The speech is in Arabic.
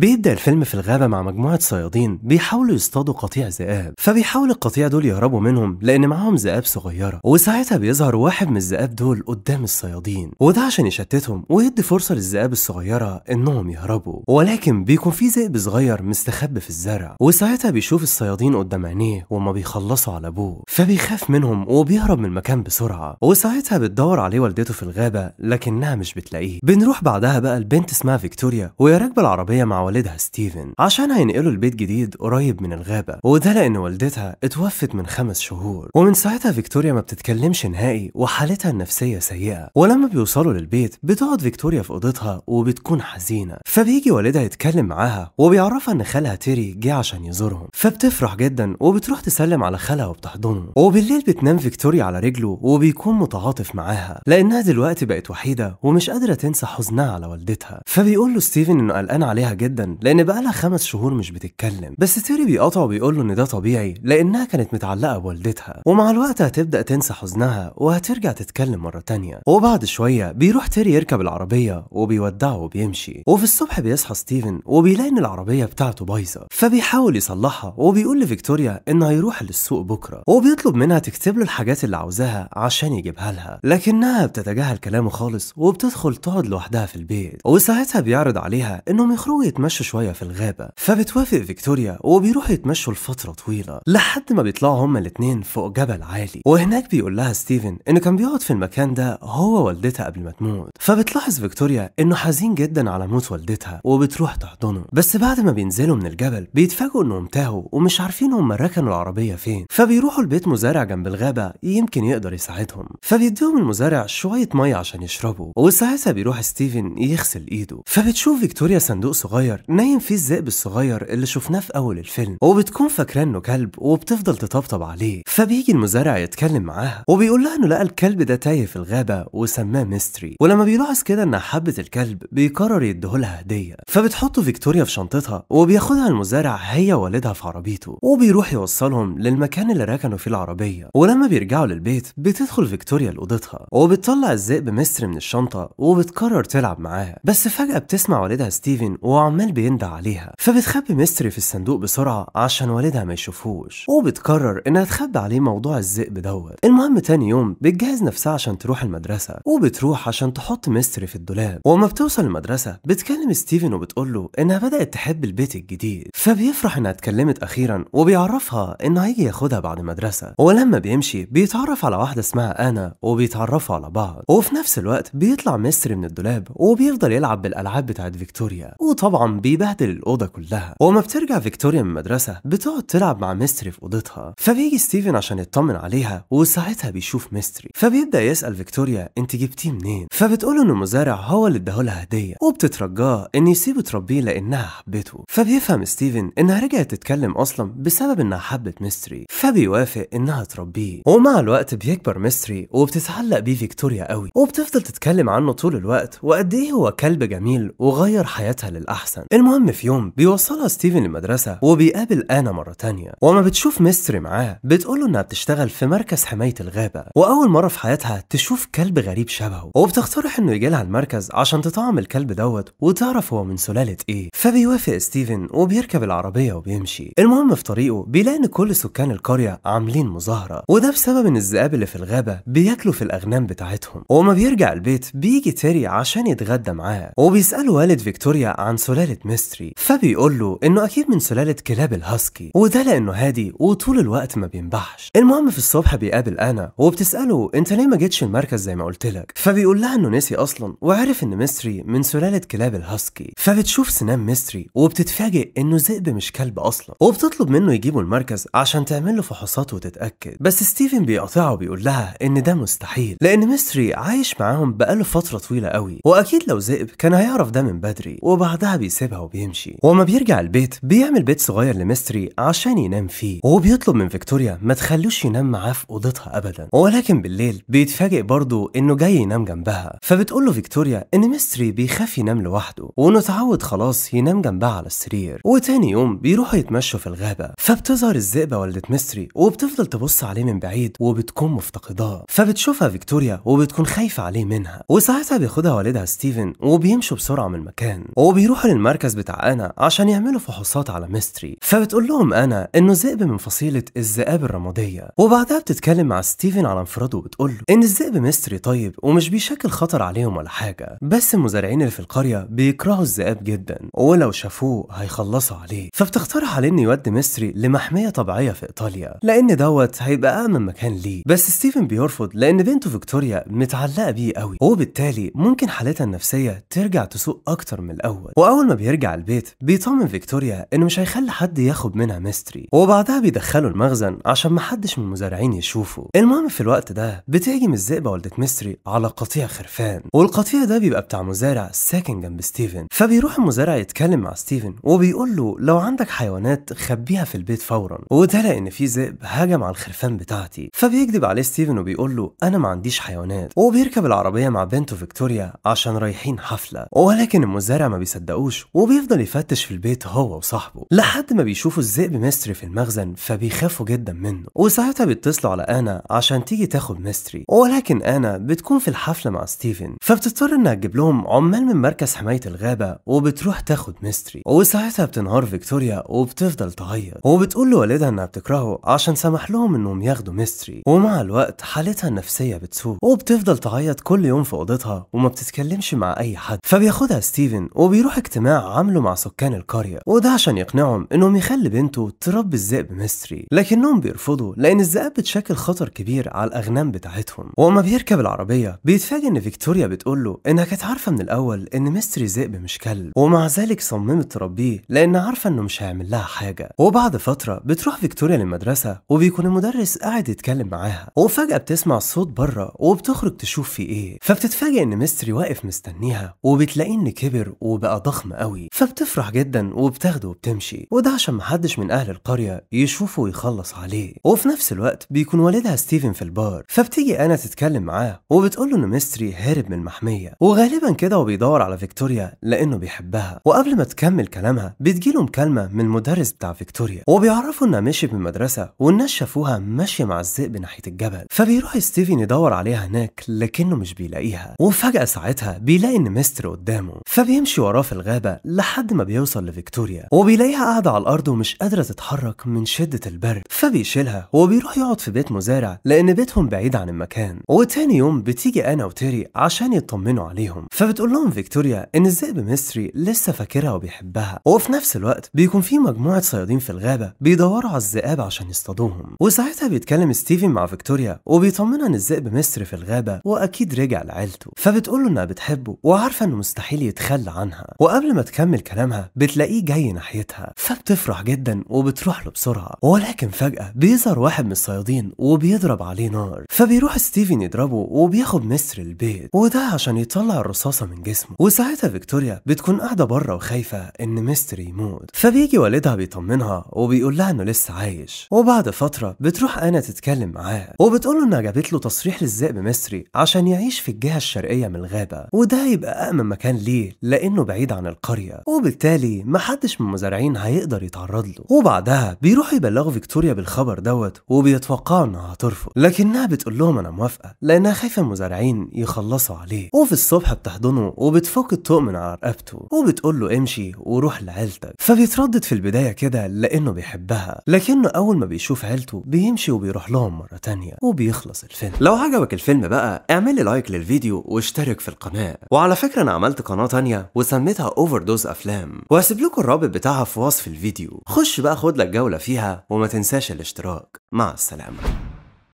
بيبدأ الفيلم في الغابة مع مجموعة صيادين بيحاولوا يصطادوا قطيع ذئاب فبيحاول القطيع دول يهربوا منهم لأن معاهم ذئاب صغيرة وساعتها بيظهر واحد من الذئاب دول قدام الصيادين وده عشان يشتتهم ويدي فرصة للذئاب الصغيرة إنهم يهربوا ولكن بيكون في ذئب صغير مستخبي في الزرع وساعتها بيشوف الصيادين قدام عينيه وما بيخلصوا على أبوه فبيخاف منهم وبيهرب من المكان بسرعة وساعتها بتدور عليه والدته في الغابة لكنها مش بتلاقيه بنروح بعدها بقى البنت اسمها فيكتوريا وهي راكبة العربية مع والدها ستيفن عشان هينقلوا البيت جديد قريب من الغابة وده لأن والدتها اتوفت من خمس شهور ومن ساعتها فيكتوريا ما بتتكلمش نهائي وحالتها النفسية سيئة ولما بيوصلوا للبيت بتقعد فيكتوريا في أوضتها وبتكون حزينة فبيجي والدها يتكلم معاها وبيعرفها إن خالها تيري جه عشان يزورهم فبتفرح جدا وبتروح تسلم على خالها وبتحضنه وبالليل بتنام فيكتوريا على رجله وبيكون متعاطف معاها لأنها دلوقتي بقت وحيدة ومش قادرة تنسى حزنها على والدتها فبيقول له ستيفن إنه قلقان عليها جدا جدا لان بقالها خمس شهور مش بتتكلم بس تيري بيقطعه وبيقول له ان ده طبيعي لانها كانت متعلقه بوالدتها ومع الوقت هتبدا تنسى حزنها وهترجع تتكلم مره تانية وبعد شويه بيروح تيري يركب العربيه وبيودعه وبيمشي وفي الصبح بيصحى ستيفن وبيلاقي ان العربيه بتاعته بايظه فبيحاول يصلحها وبيقول لفيكتوريا انه هيروح للسوق بكره وبيطلب منها تكتب له الحاجات اللي عاوزاها عشان يجيبها لها لكنها بتتجاهل كلامه خالص وبتدخل تقعد لوحدها في البيت وساعتها بيعرض عليها انهم يخرجوا يتمشوا شوية في الغابة فبتوافق فيكتوريا وبيروحوا يتمشوا لفترة طويلة لحد ما بيطلعوا هما الاتنين فوق جبل عالي وهناك بيقول لها ستيفن إنه كان بيقعد في المكان ده هو والدتها قبل ما تموت فبتلاحظ فيكتوريا إنه حزين جدا على موت والدتها وبتروح تحضنه بس بعد ما بينزلوا من الجبل بيتفاجئوا إنهم تاهوا ومش عارفين هما ركنوا العربية فين فبيروحوا لبيت مزارع جنب الغابة يمكن يقدر يساعدهم فبيديهم المزارع شوية مية عشان يشربوا وساعتها بيروح ستيفن يغسل إيده فبتشوف فيكتوريا صندوق صغير الصغير نايم فيه الذئب الصغير اللي شفناه في اول الفيلم وبتكون فاكره انه كلب وبتفضل تطبطب عليه فبيجي المزارع يتكلم معاها وبيقول لها انه لقى الكلب ده تايه في الغابه وسماه ميستري ولما بيلاحظ كده انها حبت الكلب بيقرر يديهولها هديه فبتحطه فيكتوريا في شنطتها وبياخدها المزارع هي ووالدها في عربيته وبيروح يوصلهم للمكان اللي ركنوا فيه العربيه ولما بيرجعوا للبيت بتدخل فيكتوريا لاوضتها وبتطلع الذئب ميستري من الشنطه وبتقرر تلعب معاها بس فجاه بتسمع والدها ستيفن وعم وعمال بيندى عليها فبتخبي ميستري في الصندوق بسرعة عشان والدها ما يشوفوش وبتقرر انها تخبي عليه موضوع الذئب دوت المهم تاني يوم بتجهز نفسها عشان تروح المدرسة وبتروح عشان تحط ميستري في الدولاب وما بتوصل المدرسة بتكلم ستيفن وبتقول له انها بدأت تحب البيت الجديد فبيفرح انها اتكلمت اخيرا وبيعرفها انه هيجي ياخدها بعد المدرسة ولما بيمشي بيتعرف على واحدة اسمها انا وبيتعرفوا على بعض وفي نفس الوقت بيطلع ميستري من الدولاب وبيفضل يلعب بالالعاب بتاعت فيكتوريا وطبعا طبعا بيبهدل الاوضه كلها وما بترجع فيكتوريا من المدرسه بتقعد تلعب مع ميستري في اوضتها فبيجي ستيفن عشان يطمن عليها وساعتها بيشوف ميستري فبيبدا يسال فيكتوريا انت جبتيه منين فبتقول ان المزارع هو اللي اداهولها هديه وبتترجاه ان يسيبه تربيه لانها حبته فبيفهم ستيفن انها رجعت تتكلم اصلا بسبب انها حبت ميستري فبيوافق انها تربيه ومع الوقت بيكبر ميستري وبتتعلق بيه فيكتوريا قوي وبتفضل تتكلم عنه طول الوقت وقد ايه هو كلب جميل وغير حياتها للاحسن أحسن المهم في يوم بيوصلها ستيفن المدرسة وبيقابل أنا مرة تانية وما بتشوف ميستري معاه بتقوله إنها بتشتغل في مركز حماية الغابة وأول مرة في حياتها تشوف كلب غريب شبهه وبتقترح إنه يجي لها المركز عشان تطعم الكلب دوت وتعرف هو من سلالة إيه فبيوافق ستيفن وبيركب العربية وبيمشي المهم في طريقه بيلاقي إن كل سكان القرية عاملين مظاهرة وده بسبب إن الذئاب اللي في الغابة بياكلوا في الأغنام بتاعتهم وما بيرجع البيت بيجي تيري عشان يتغدى معاه وبيسأله والد فيكتوريا عن سلالة سلالة ميستري فبيقول له إنه أكيد من سلالة كلاب الهاسكي وده لأنه هادي وطول الوقت ما بينبحش المهم في الصبح بيقابل أنا وبتسأله أنت ليه ما جيتش المركز زي ما قلت لك فبيقول لها إنه نسي أصلا وعرف إن ميستري من سلالة كلاب الهاسكي فبتشوف سنان ميستري وبتتفاجئ إنه ذئب مش كلب أصلا وبتطلب منه يجيبه المركز عشان تعمل له فحوصات وتتأكد بس ستيفن بيقاطعه وبيقول لها إن ده مستحيل لأن ميستري عايش معاهم بقاله فترة طويلة قوي وأكيد لو ذئب كان هيعرف ده من بدري وبعدها بيس بيسيبها وبيمشي وما بيرجع البيت بيعمل بيت صغير لميستري عشان ينام فيه وهو بيطلب من فيكتوريا ما تخلوش ينام معاه في اوضتها ابدا ولكن بالليل بيتفاجئ برضه انه جاي ينام جنبها فبتقول له فيكتوريا ان ميستري بيخاف ينام لوحده وانه اتعود خلاص ينام جنبها على السرير وتاني يوم بيروحوا يتمشوا في الغابه فبتظهر الذئبه والدة ميستري وبتفضل تبص عليه من بعيد وبتكون مفتقداه فبتشوفها فيكتوريا وبتكون خايفه عليه منها وساعتها بياخدها والدها ستيفن وبيمشوا بسرعه من المكان وبيروحوا المركز بتاع أنا عشان يعملوا فحوصات على ميستري فبتقول لهم أنا إنه ذئب من فصيلة الذئاب الرمادية وبعدها بتتكلم مع ستيفن على انفراده وبتقول له إن الذئب ميستري طيب ومش بيشكل خطر عليهم ولا حاجة بس المزارعين اللي في القرية بيكرهوا الذئاب جدا ولو شافوه هيخلصوا عليه فبتقترح عليه إنه يودي ميستري لمحمية طبيعية في إيطاليا لأن دوت هيبقى أأمن مكان ليه بس ستيفن بيرفض لأن بنته فيكتوريا متعلقة بيه قوي وبالتالي ممكن حالتها النفسية ترجع تسوء أكتر من الأول وأول أول ما بيرجع البيت بيطمن فيكتوريا إنه مش هيخلي حد ياخد منها ميستري وبعدها بيدخله المخزن عشان محدش من المزارعين يشوفه المهم في الوقت ده بتهجم الذئبة والدة ميستري على قطيع خرفان والقطيع ده بيبقى بتاع مزارع ساكن جنب ستيفن فبيروح المزارع يتكلم مع ستيفن وبيقول له لو عندك حيوانات خبيها في البيت فورا وتلاقي ان في ذئب هجم على الخرفان بتاعتي فبيكذب عليه ستيفن وبيقول له انا ما عنديش حيوانات وبيركب العربيه مع بنته فيكتوريا عشان رايحين حفله ولكن المزارع ما بيصدقوش بيروحوش وبيفضل يفتش في البيت هو وصاحبه لحد ما بيشوفوا الذئب ميستري في المخزن فبيخافوا جدا منه وساعتها بيتصلوا على انا عشان تيجي تاخد ميستري ولكن انا بتكون في الحفله مع ستيفن فبتضطر انها تجيب لهم عمال من مركز حمايه الغابه وبتروح تاخد ميستري وساعتها بتنهار فيكتوريا وبتفضل تعيط وبتقول لوالدها انها بتكرهه عشان سمح لهم انهم ياخدوا ميستري ومع الوقت حالتها النفسيه بتسوء وبتفضل تعيط كل يوم في اوضتها وما بتتكلمش مع اي حد فبياخدها ستيفن وبيروح اجتماع عملوا مع سكان القرية وده عشان يقنعهم انهم يخلي بنته تربي الذئب مصري لكنهم بيرفضوا لان الذئاب بتشكل خطر كبير على الاغنام بتاعتهم وما بيركب العربية بيتفاجئ ان فيكتوريا بتقول له انها كانت عارفة من الاول ان مصري ذئب مش كلب ومع ذلك صممت تربيه لان عارفة انه مش هيعمل لها حاجة وبعد فترة بتروح فيكتوريا للمدرسة وبيكون المدرس قاعد يتكلم معاها وفجأة بتسمع صوت بره وبتخرج تشوف في ايه فبتتفاجئ ان مصري واقف مستنيها وبتلاقيه ان كبر وبقى ضخم قوي فبتفرح جدا وبتاخده وبتمشي وده عشان محدش من أهل القرية يشوفه ويخلص عليه وفي نفس الوقت بيكون والدها ستيفن في البار فبتيجي أنا تتكلم معاه وبتقول له إن ميستري هرب من المحمية وغالبا كده وبيدور على فيكتوريا لأنه بيحبها وقبل ما تكمل كلامها بتجيله مكالمة من المدرس بتاع فيكتوريا وبيعرفوا إنها مشيت من المدرسة والناس شافوها ماشية مع الذئب ناحية الجبل فبيروح ستيفن يدور عليها هناك لكنه مش بيلاقيها وفجأة ساعتها بيلاقي إن ميستر قدامه فبيمشي وراه في الغابة الغابة لحد ما بيوصل لفيكتوريا وبيلاقيها قاعدة على الأرض ومش قادرة تتحرك من شدة البرد فبيشيلها وبيروح يقعد في بيت مزارع لأن بيتهم بعيد عن المكان وتاني يوم بتيجي أنا وتيري عشان يطمنوا عليهم فبتقول لهم فيكتوريا إن الذئب ميستري لسه فاكرها وبيحبها وفي نفس الوقت بيكون في مجموعة صيادين في الغابة بيدوروا على الذئاب عشان يصطادوهم وساعتها بيتكلم ستيفن مع فيكتوريا وبيطمنها إن الذئب ميستري في الغابة وأكيد رجع لعيلته فبتقول له إنها بتحبه وعارفة إنه مستحيل يتخلى عنها وقبل ما تكمل كلامها بتلاقيه جاي ناحيتها فبتفرح جدا وبتروح له بسرعة ولكن فجأة بيظهر واحد من الصيادين وبيضرب عليه نار فبيروح ستيفن يضربه وبياخد مستر البيت وده عشان يطلع الرصاصة من جسمه وساعتها فيكتوريا بتكون قاعدة بره وخايفة إن مستر يموت فبيجي والدها بيطمنها وبيقول لها إنه لسه عايش وبعد فترة بتروح أنا تتكلم معاه وبتقول له إنها جابت له تصريح للذئب مصري عشان يعيش في الجهة الشرقية من الغابة وده يبقى أأمن مكان ليه لأنه بعيد عن القرى القرية وبالتالي محدش من المزارعين هيقدر يتعرض له وبعدها بيروحوا يبلغوا فيكتوريا بالخبر دوت وبيتوقعوا انها هترفض لكنها بتقول لهم انا موافقة لانها خايفة المزارعين يخلصوا عليه وفي الصبح بتحضنه وبتفك الطوق من على رقبته وبتقول له امشي وروح لعيلتك فبيتردد في البداية كده لانه بيحبها لكنه اول ما بيشوف عيلته بيمشي وبيروح لهم مرة تانية وبيخلص الفيلم لو عجبك الفيلم بقى اعمل لي لايك للفيديو واشترك في القناة وعلى فكرة انا عملت قناة تانية وسميتها اوفر اوفر دوز افلام وهسيب لكم الرابط بتاعها في وصف الفيديو خش بقى خد لك جوله فيها وما تنساش الاشتراك مع السلامه